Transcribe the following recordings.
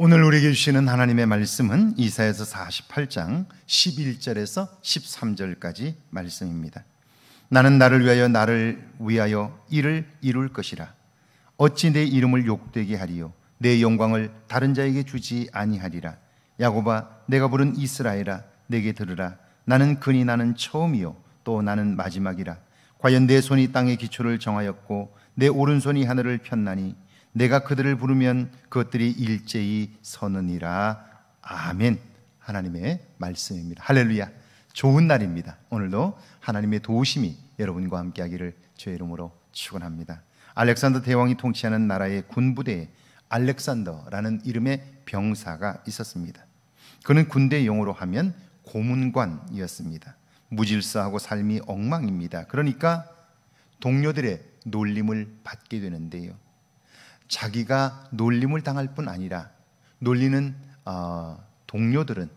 오늘 우리에게 주시는 하나님의 말씀은 이사에서 48장 11절에서 13절까지 말씀입니다. 나는 나를 위하여 나를 위하여 일을 이룰 것이라. 어찌 내 이름을 욕되게 하리요. 내 영광을 다른 자에게 주지 아니하리라. 야고바 내가 부른 이스라엘아 내게 들으라. 나는 근이 나는 처음이요 또 나는 마지막이라. 과연 내 손이 땅의 기초를 정하였고 내 오른손이 하늘을 폈나니 내가 그들을 부르면 그것들이 일제히 서느니라. 아멘. 하나님의 말씀입니다. 할렐루야. 좋은 날입니다. 오늘도 하나님의 도우심이 여러분과 함께 하기를 주의 이름으로 축원합니다. 알렉산더 대왕이 통치하는 나라의 군부대에 알렉산더라는 이름의 병사가 있었습니다. 그는 군대 용어로 하면 고문관이었습니다. 무질서하고 삶이 엉망입니다. 그러니까 동료들의 놀림을 받게 되는데요. 자기가 놀림을 당할 뿐 아니라 놀리는 어, 동료들은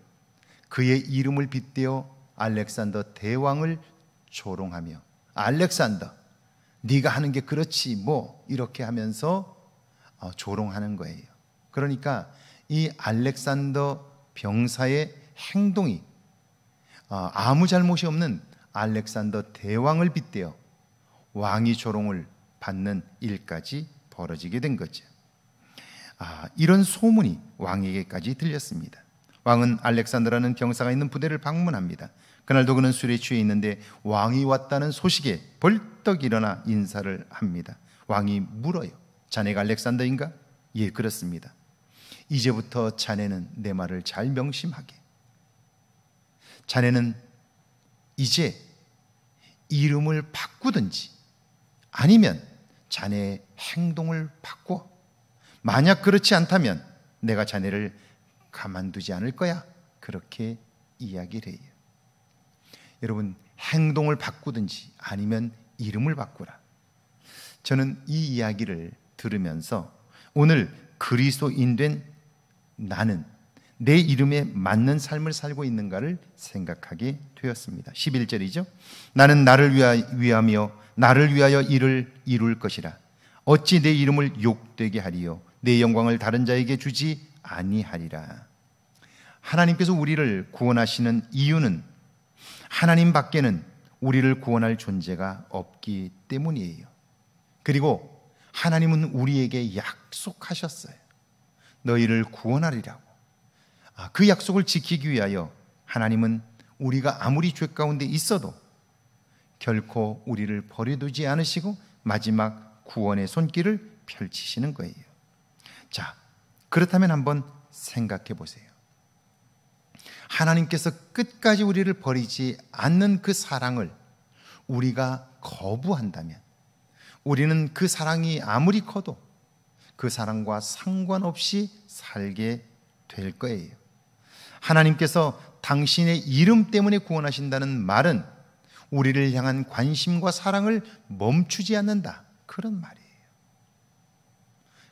그의 이름을 빗대어 알렉산더 대왕을 조롱하며 알렉산더 네가 하는 게 그렇지 뭐 이렇게 하면서 어, 조롱하는 거예요. 그러니까 이 알렉산더 병사의 행동이 어, 아무 잘못이 없는 알렉산더 대왕을 빗대어 왕이 조롱을 받는 일까지 벌어지게 된 거죠. 아, 이런 소문이 왕에게까지 들렸습니다. 왕은 알렉산드라는 병사가 있는 부대를 방문합니다. 그날도 그는 술에 취해 있는데 왕이 왔다는 소식에 벌떡 일어나 인사를 합니다. 왕이 물어요. 자네가 알렉산더인가? 예, 그렇습니다. 이제부터 자네는 내 말을 잘 명심하게. 자네는 이제 이름을 바꾸든지 아니면 자네의 행동을 바꿔. 만약 그렇지 않다면 내가 자네를 가만두지 않을 거야. 그렇게 이야기를 해요. 여러분, 행동을 바꾸든지 아니면 이름을 바꾸라. 저는 이 이야기를 들으면서 오늘 그리스도인 된 나는 내 이름에 맞는 삶을 살고 있는가를 생각하게 되었습니다. 11절이죠. 나는 나를 위하며 나를 위하여 일을 이룰 것이라. 어찌 내 이름을 욕되게 하리요. 내 영광을 다른 자에게 주지 아니하리라. 하나님께서 우리를 구원하시는 이유는 하나님 밖에는 우리를 구원할 존재가 없기 때문이에요. 그리고 하나님은 우리에게 약속하셨어요. 너희를 구원하리라고. 아, 그 약속을 지키기 위하여 하나님은 우리가 아무리 죄 가운데 있어도 결코 우리를 버려두지 않으시고 마지막 구원의 손길을 펼치시는 거예요. 자, 그렇다면 한번 생각해 보세요. 하나님께서 끝까지 우리를 버리지 않는 그 사랑을 우리가 거부한다면 우리는 그 사랑이 아무리 커도 그 사랑과 상관없이 살게 될 거예요. 하나님께서 당신의 이름 때문에 구원하신다는 말은 우리를 향한 관심과 사랑을 멈추지 않는다. 그런 말이에요.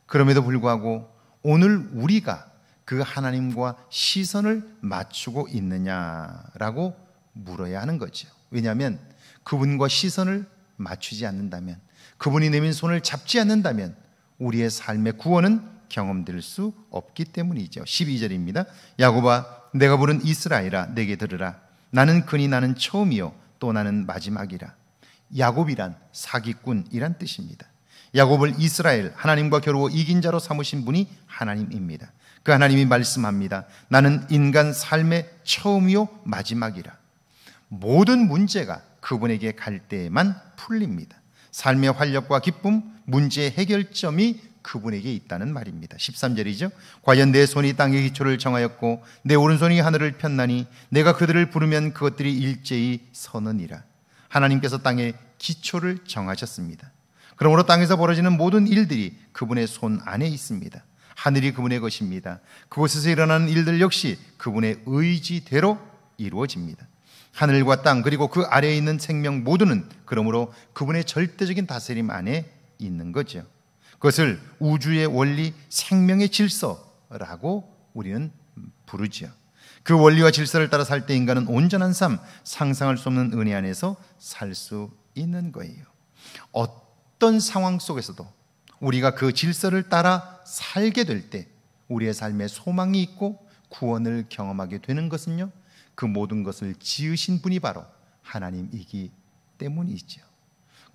그럼에도 불구하고 오늘 우리가 그 하나님과 시선을 맞추고 있느냐라고 물어야 하는 거죠. 왜냐하면 그분과 시선을 맞추지 않는다면 그분이 내민 손을 잡지 않는다면 우리의 삶의 구원은 경험될 수 없기 때문이죠. 12절입니다. 야고바 내가 부른 이스라엘아 내게 들으라 나는 그니 나는 처음이요 또 나는 마지막이라 야곱이란 사기꾼이란 뜻입니다. 야곱을 이스라엘 하나님과 겨루어 이긴 자로 삼으신 분이 하나님입니다. 그 하나님이 말씀합니다. 나는 인간 삶의 처음이요 마지막이라. 모든 문제가 그분에게 갈 때에만 풀립니다. 삶의 활력과 기쁨, 문제의 해결점이 그분에게 있다는 말입니다. 13절이죠. 과연 내 손이 땅의 기초를 정하였고 내 오른손이 하늘을 폈나니 내가 그들을 부르면 그것들이 일제히 선언이라. 하나님께서 땅의 기초를 정하셨습니다. 그러므로 땅에서 벌어지는 모든 일들이 그분의 손 안에 있습니다. 하늘이 그분의 것입니다. 그곳에서 일어나는 일들 역시 그분의 의지대로 이루어집니다. 하늘과 땅 그리고 그 아래에 있는 생명 모두는 그러므로 그분의 절대적인 다스림 안에 있는 거죠. 그것을 우주의 원리, 생명의 질서라고 우리는 부르지요. 그 원리와 질서를 따라 살 때 인간은 온전한 삶, 상상할 수 없는 은혜 안에서 살 수 있는 거예요. 어떤 상황 속에서도 우리가 그 질서를 따라 살게 될 때 우리의 삶에 소망이 있고 구원을 경험하게 되는 것은요. 그 모든 것을 지으신 분이 바로 하나님이기 때문이죠.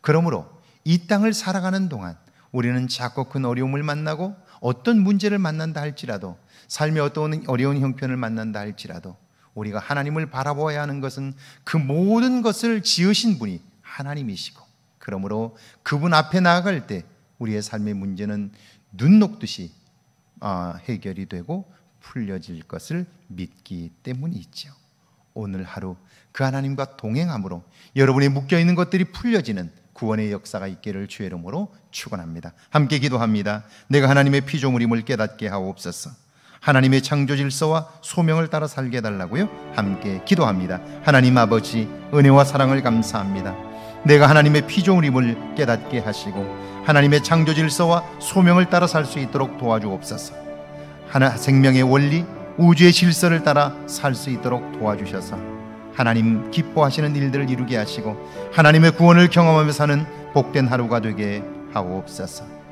그러므로 이 땅을 살아가는 동안 우리는 작고 큰 어려움을 만나고 어떤 문제를 만난다 할지라도 삶의 어떤 어려운 형편을 만난다 할지라도 우리가 하나님을 바라보아야 하는 것은 그 모든 것을 지으신 분이 하나님이시고 그러므로 그분 앞에 나아갈 때 우리의 삶의 문제는 눈 녹듯이 아, 해결이 되고 풀려질 것을 믿기 때문이죠. 오늘 하루 그 하나님과 동행함으로 여러분이 묶여 있는 것들이 풀려지는 구원의 역사가 있기를 주의 이름으로 축원합니다. 함께 기도합니다. 내가 하나님의 피조물임을 깨닫게 하옵소서. 하나님의 창조 질서와 소명을 따라 살게 달라고요 함께 기도합니다. 하나님 아버지 은혜와 사랑을 감사합니다. 내가 하나님의 피조물임을 깨닫게 하시고 하나님의 창조 질서와 소명을 따라 살 수 있도록 도와주옵소서. 하나 생명의 원리 우주의 질서를 따라 살 수 있도록 도와주셔서 하나님 기뻐하시는 일들을 이루게 하시고 하나님의 구원을 경험하며 사는 복된 하루가 되게 하옵소서.